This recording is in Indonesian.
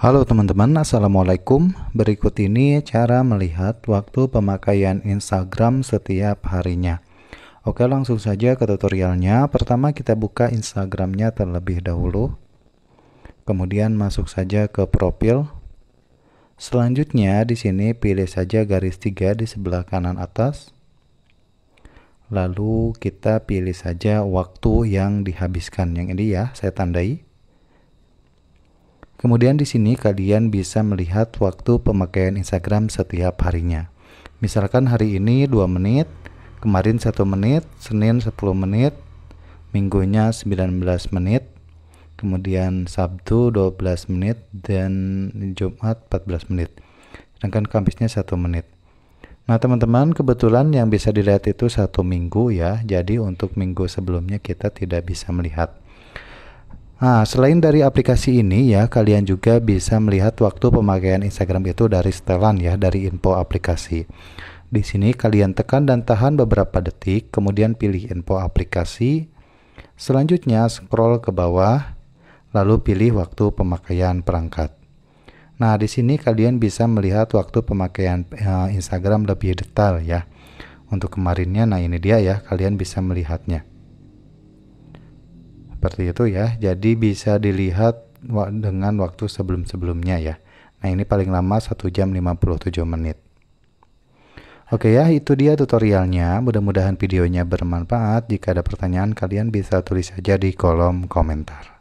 Halo teman-teman, Assalamualaikum. Berikut ini cara melihat waktu pemakaian Instagram setiap harinya. Oke, langsung saja ke tutorialnya. Pertama, kita buka Instagramnya terlebih dahulu. Kemudian masuk saja ke profil. Selanjutnya, di sini pilih saja garis tiga di sebelah kanan atas. Lalu kita pilih saja waktu yang dihabiskan. Yang ini ya, saya tandai. Kemudian di sini kalian bisa melihat waktu pemakaian Instagram setiap harinya. Misalkan hari ini 2 menit, kemarin 1 menit, Senin 10 menit, minggunya 19 menit, kemudian Sabtu 12 menit dan Jumat 14 menit. Sedangkan Kamisnya 1 menit. Nah, teman-teman, kebetulan yang bisa dilihat itu satu minggu ya. Jadi untuk minggu sebelumnya kita tidak bisa melihat. Nah, selain dari aplikasi ini ya, kalian juga bisa melihat waktu pemakaian Instagram itu dari setelan ya, dari info aplikasi. Di sini kalian tekan dan tahan beberapa detik, kemudian pilih info aplikasi. Selanjutnya scroll ke bawah, lalu pilih waktu pemakaian perangkat. Nah, di sini kalian bisa melihat waktu pemakaian eh, Instagram lebih detail ya. Untuk kemarinnya, nah ini dia ya, kalian bisa melihatnya seperti itu ya. Jadi bisa dilihat dengan waktu sebelum-sebelumnya ya. Nah ini paling lama 1 jam 57 menit. Oke ya, itu dia tutorialnya. Mudah-mudahan videonya bermanfaat. Jika ada pertanyaan, kalian bisa tulis saja di kolom komentar.